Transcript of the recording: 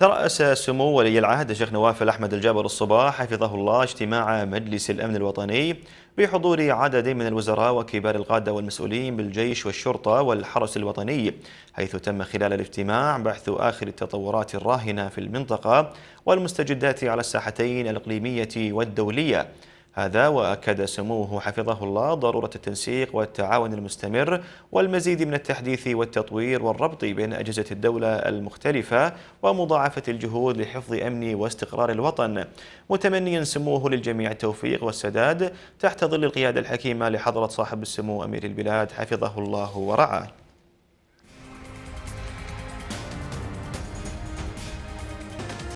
ترأس سمو ولي العهد الشيخ نواف الأحمد الجابر الصباح حفظه الله اجتماع مجلس الأمن الوطني بحضور عدد من الوزراء وكبار القادة والمسؤولين بالجيش والشرطة والحرس الوطني حيث تم خلال الاجتماع بحث آخر التطورات الراهنة في المنطقة والمستجدات على الساحتين الإقليمية والدولية هذا وأكد سموه حفظه الله ضرورة التنسيق والتعاون المستمر والمزيد من التحديث والتطوير والربط بين أجهزة الدولة المختلفة ومضاعفة الجهود لحفظ أمن واستقرار الوطن متمنيا سموه للجميع التوفيق والسداد تحت ظل القيادة الحكيمة لحضرة صاحب السمو أمير البلاد حفظه الله ورعاه